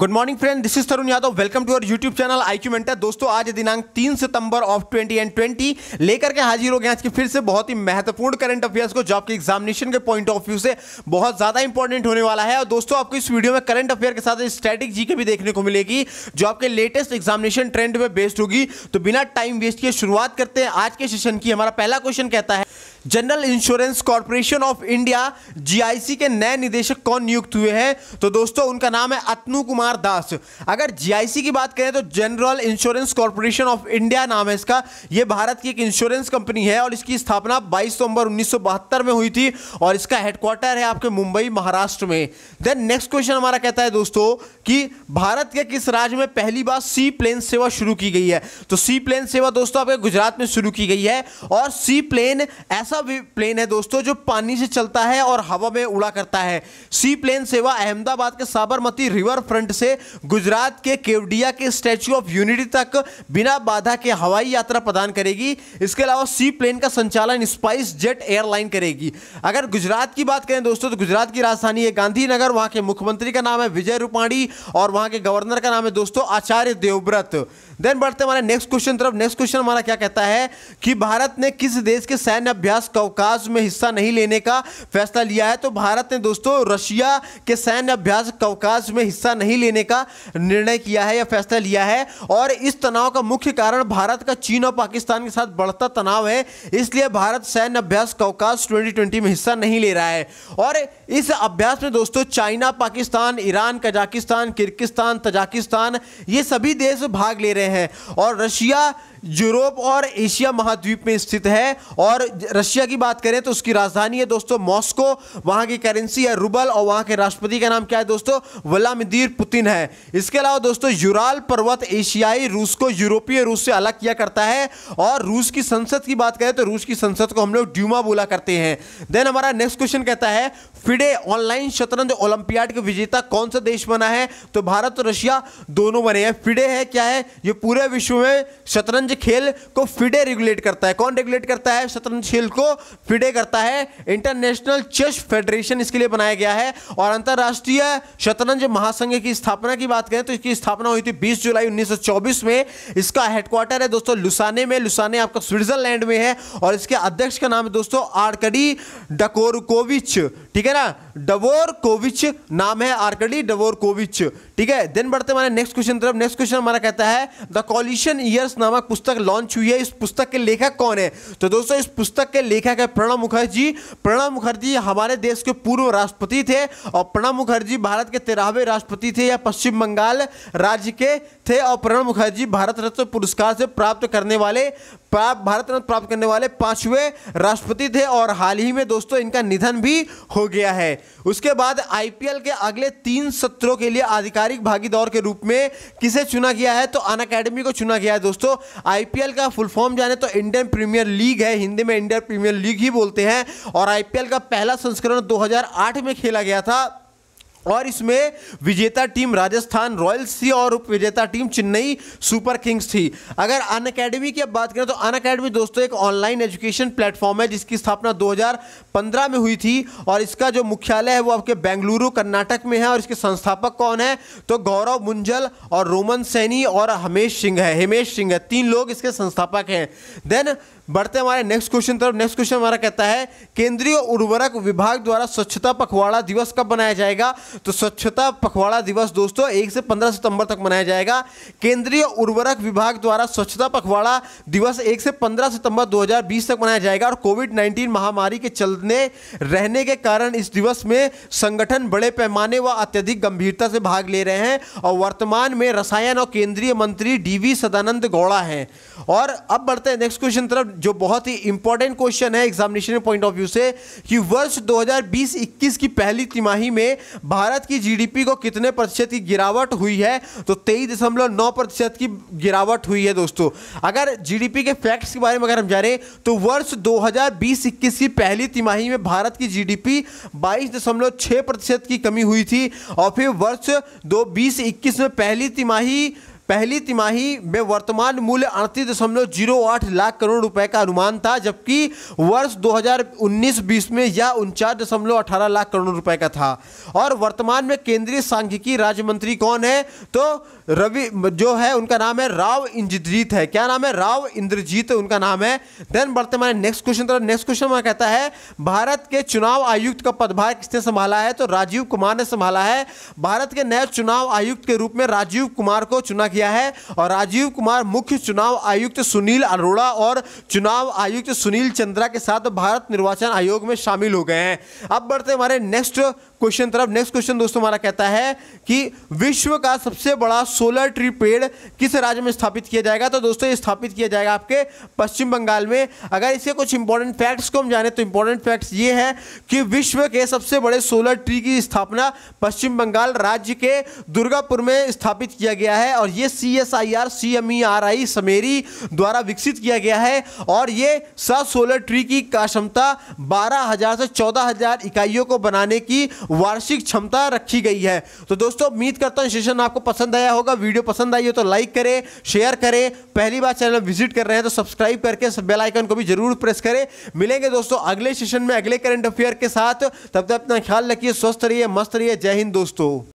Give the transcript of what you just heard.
good morning friend this is Tarun Yadav welcome to our YouTube channel I Q mentor दोस्तों आज दिनांक 3 सितंबर of and twenty लेकर के हाजिर हो गए आज के फिर से बहुत ही महत्वपूर्ण करंट अफेयर्स को जॉब के एग्जामिनेशन के पॉइंट ऑफ व्यू से बहुत ज्यादा इंपॉर्टेंट होने वाला है और दोस्तों आपको इस वीडियो में करंट अफेयर के साथ स्ट्रेटिक जी के भी देखने को मिलेगी जो आपके लेटेस्ट एग्जामिनेशन ट्रेंड में बेस्ड होगी तो बिना टाइम वेस्ट किए शुरुआत करते हैं आज के सेशन की हमारा पहला क्वेश्चन कहता है general insurance corporation of India GIC के नए निदेशक कौन नियुक्त हुए हैं तो दोस्तों उनका नाम है अतनु कुमार दास अगर जीआईसी की बात करें तो general insurance corporation of India नाम है इसका यह भारत की एक इंश्योरेंस कंपनी है और इसकी स्थापना बाईस नवंबर उन्नीस में हुई थी और इसका हेडक्वार्टर है आपके मुंबई महाराष्ट्र में देन नेक्स्ट क्वेश्चन हमारा कहता है दोस्तों कि भारत के किस राज्य में पहली बार सी प्लेन सेवा शुरू की गई है तो सी प्लेन सेवा दोस्तों आपके गुजरात में शुरू की गई है और सी प्लेन एस सा प्लेन है दोस्तों जो पानी से चलता है और हवा में उड़ा करता है सी प्लेन सेवा अहमदाबाद के साबरमती रिवर फ्रंट से गुजरात के केवडिया के स्टैच्यू ऑफ यूनिटी तक बिना बाधा के हवाई यात्रा प्रदान करेगी इसके अलावा सी प्लेन का संचालन स्पाइस जेट एयरलाइन करेगी अगर गुजरात की बात करें दोस्तों तो गुजरात की राजधानी है गांधीनगर वहां के मुख्यमंत्री का नाम है विजय रूपाणी और वहां के गवर्नर का नाम है दोस्तों आचार्य देवव्रत देन बढ़ते हमारे नेक्स्ट क्वेश्चन तरफ नेक्स्ट क्वेश्चन हमारा क्या कहता है कि भारत ने किस देश के सैन्य अभ्यास पास कवकाज में हिस्सा नहीं लेने का फैसला लिया है तो भारत ने दोस्तों रशिया के सैन्य अभ्यास कवकाज में हिस्सा नहीं लेने का निर्णय किया है या फैसला लिया है और इस तनाव का मुख्य कारण भारत का चीन और पाकिस्तान के साथ बढ़ता तनाव है इसलिए भारत सैन्य अभ्यास कवकाज ट्वेंटी में हिस्सा नहीं ले रहा है और इस अभ्यास में दोस्तों China Pakistan Iran Kazakhstan Kyrgyzstan Tajikistan ये सभी देश भाग ले रहे हैं और रशिया यूरोप और एशिया महाद्वीप में स्थित है और रशिया रशिया की बात करें तो उसकी राजधानी है दोस्तों मॉस्को वहां की करेंसी है रूबल और वहां के राष्ट्रपति का नाम क्या है दोस्तों व्लादिमीर पुतिन है इसके अलावा दोस्तों यूराल पर्वत एशियाई रूस को यूरोपीय रूस से अलग किया करता है और रूस की संसद की बात करें तो रूस की संसद को हम लोग ड्यूमा बोला करते हैं देन हमारा नेक्स्ट क्वेश्चन कहता है फिडे ऑनलाइन शतरंज ओलंपियाड के विजेता कौन सा देश बना है तो भारत और रशिया दोनों बने हैं फिडे है क्या है ये पूरे विश्व में शतरंज खेल को फिडे रेगुलेट करता है कौन रेगुलेट करता है शतरंज खेल को को फिडे करता है इंटरनेशनल चेस फेडरेशन इसके लिए बनाया गया है और अंतर्राष्ट्रीय शतरंज महासंघ की स्थापना की बात करें तो इसकी स्थापना हुई थी 20 जुलाई 1924 में इसका हेडक्वार्टर है दोस्तों लुसाने में लुसाने आपका स्विट्जरलैंड में है और इसके अध्यक्ष का नाम है दोस्तों आर्कडी डकोरकोविच ठीक है ना डवोरकोविच नाम है आरकडी डवोरकोविच ठीक है देन बढ़ते हमारे नेक्स्ट क्वेश्चन तरफ नेक्स्ट क्वेश्चन हमारा कहता है द कॉलिशन ईयर्स नामक पुस्तक लॉन्च हुई है इस पुस्तक के लेखक कौन है तो दोस्तों इस पुस्तक के लेखक है प्रणब मुखर्जी प्रणब मुखर्जी हमारे देश के पूर्व राष्ट्रपति थे और प्रणब मुखर्जी भारत के तेरहवें राष्ट्रपति थे या पश्चिम बंगाल राज्य के थे और प्रणब मुखर्जी भारत रत्न पुरस्कार से प्राप्त करने वाले भारत रत्न प्राप्त करने वाले पांचवें राष्ट्रपति थे और हाल ही में दोस्तों इनका निधन भी हो गया है उसके बाद आईपीएल के अगले तीन सत्रों के लिए आधिकारिक औपचारिक भागीदार के रूप में किसे चुना गया है तो अन अकेडमी को चुना गया है दोस्तों आईपीएल का फुल फॉर्म जाने तो इंडियन प्रीमियर लीग है हिंदी में इंडियन प्रीमियर लीग ही बोलते हैं और आईपीएल का पहला संस्करण 2008 में खेला गया था और इसमें विजेता टीम राजस्थान रॉयल्स थी और उप विजेता टीम चेन्नई सुपर किंग्स थी अगर अन अकेडमी की अब बात करें तो अन अकेडमी दोस्तों एक ऑनलाइन एजुकेशन प्लेटफॉर्म है जिसकी स्थापना 2015 में हुई थी और इसका जो मुख्यालय है वो आपके बेंगलुरु कर्नाटक में है और इसके संस्थापक कौन है तो गौरव मुंजल और रोमन सैनी और हमेश सिंह है हिमेश सिंह है तीन लोग इसके संस्थापक हैं देन बढ़ते हमारे नेक्स्ट क्वेश्चन तरफ नेक्स्ट क्वेश्चन हमारा कहता है केंद्रीय उर्वरक विभाग द्वारा स्वच्छता पखवाड़ा दिवस कब बनाया जाएगा तो स्वच्छता पखवाड़ा दिवस दोस्तों एक से पंद्रह सितंबर तक मनाया जाएगा केंद्रीय उर्वरक विभाग द्वारा स्वच्छता पखवाड़ा दिवस एक से पंद्रह सितंबर 2020 तक मनाया जाएगा और कोविड 19 महामारी के चलने रहने के कारण इस दिवस में संगठन बड़े पैमाने व अत्यधिक गंभीरता से भाग ले रहे हैं और वर्तमान में रसायन और केंद्रीय मंत्री डी सदानंद गौड़ा हैं और अब बढ़ते हैं नेक्स्ट क्वेश्चन तरफ जो बहुत ही इंपॉर्टेंट क्वेश्चन है एग्जामिनेशन पॉइंट ऑफ व्यू से कि वर्ष 2020-21 की पहली तिमाही में भारत की जीडीपी को कितने प्रतिशत की गिरावट हुई है तो तेईस दशमलव नौ प्रतिशत की गिरावट हुई है दोस्तों अगर जीडीपी के फैक्ट्स के बारे में अगर हम जाने तो वर्ष 2020-21 की पहली तिमाही में भारत की जीडीपी 22.6 प्रतिशत की कमी हुई थी और फिर वर्ष दो बीस इक्कीस में पहली तिमाही पहली तिमाही में वर्तमान मूल्य अड़तीस दशमलव जीरो आठ लाख करोड़ रुपए का अनुमान था जबकि वर्ष 2019-20 में यह उनचास दशमलव अठारह लाख करोड़ रुपए का था और वर्तमान में केंद्रीय सांख्यिकी राज्य मंत्री कौन है तो रवि जो है उनका नाम है राव इंद्रजीत है क्या नाम है राव इंद्रजीत उनका नाम है देन वर्तमान नेक्स्ट क्वेश्चन तरफ नेक्स्ट क्वेश्चन में कहता है भारत के चुनाव आयुक्त का पदभार किसने संभाला है तो राजीव कुमार ने संभाला है भारत के नए चुनाव आयुक्त के रूप में राजीव कुमार को चुना दिया है और राजीव कुमार मुख्य चुनाव आयुक्त सुनील अरोड़ा और चुनाव आयुक्त सुनील चंद्रा के साथ भारत निर्वाचन आयोग में शामिल हो गए हैं अब बढ़ते हमारे नेक्स्ट क्वेश्चन तरफ नेक्स्ट क्वेश्चन दोस्तों हमारा कहता है कि विश्व का सबसे बड़ा सोलर ट्री पेड़ किस राज्य में स्थापित किया जाएगा तो दोस्तों ये स्थापित किया जाएगा आपके पश्चिम बंगाल में अगर इसके कुछ इंपॉर्टेंट फैक्ट्स को हम जाने तो इंपॉर्टेंट फैक्ट्स ये है कि विश्व के सबसे बड़े सोलर ट्री की स्थापना पश्चिम बंगाल राज्य के दुर्गापुर में स्थापित किया गया है और ये C S I R C M E R I CMERI द्वारा विकसित किया गया है और ये सोलर ट्री की क्षमता बारह हजार से चौदह हजार इकाइयों को बनाने की वार्षिक क्षमता रखी गई है तो दोस्तों उम्मीद करता हूँ सेशन आपको पसंद आया होगा वीडियो पसंद आई हो तो लाइक करें शेयर करें पहली बार चैनल विजिट कर रहे हैं तो सब्सक्राइब करके बेल आइकन को भी जरूर प्रेस करें मिलेंगे दोस्तों अगले सेशन में अगले करंट अफेयर के साथ तब तक अपना ख्याल रखिए स्वस्थ रहिए मस्त रहिए जय हिंद दोस्तों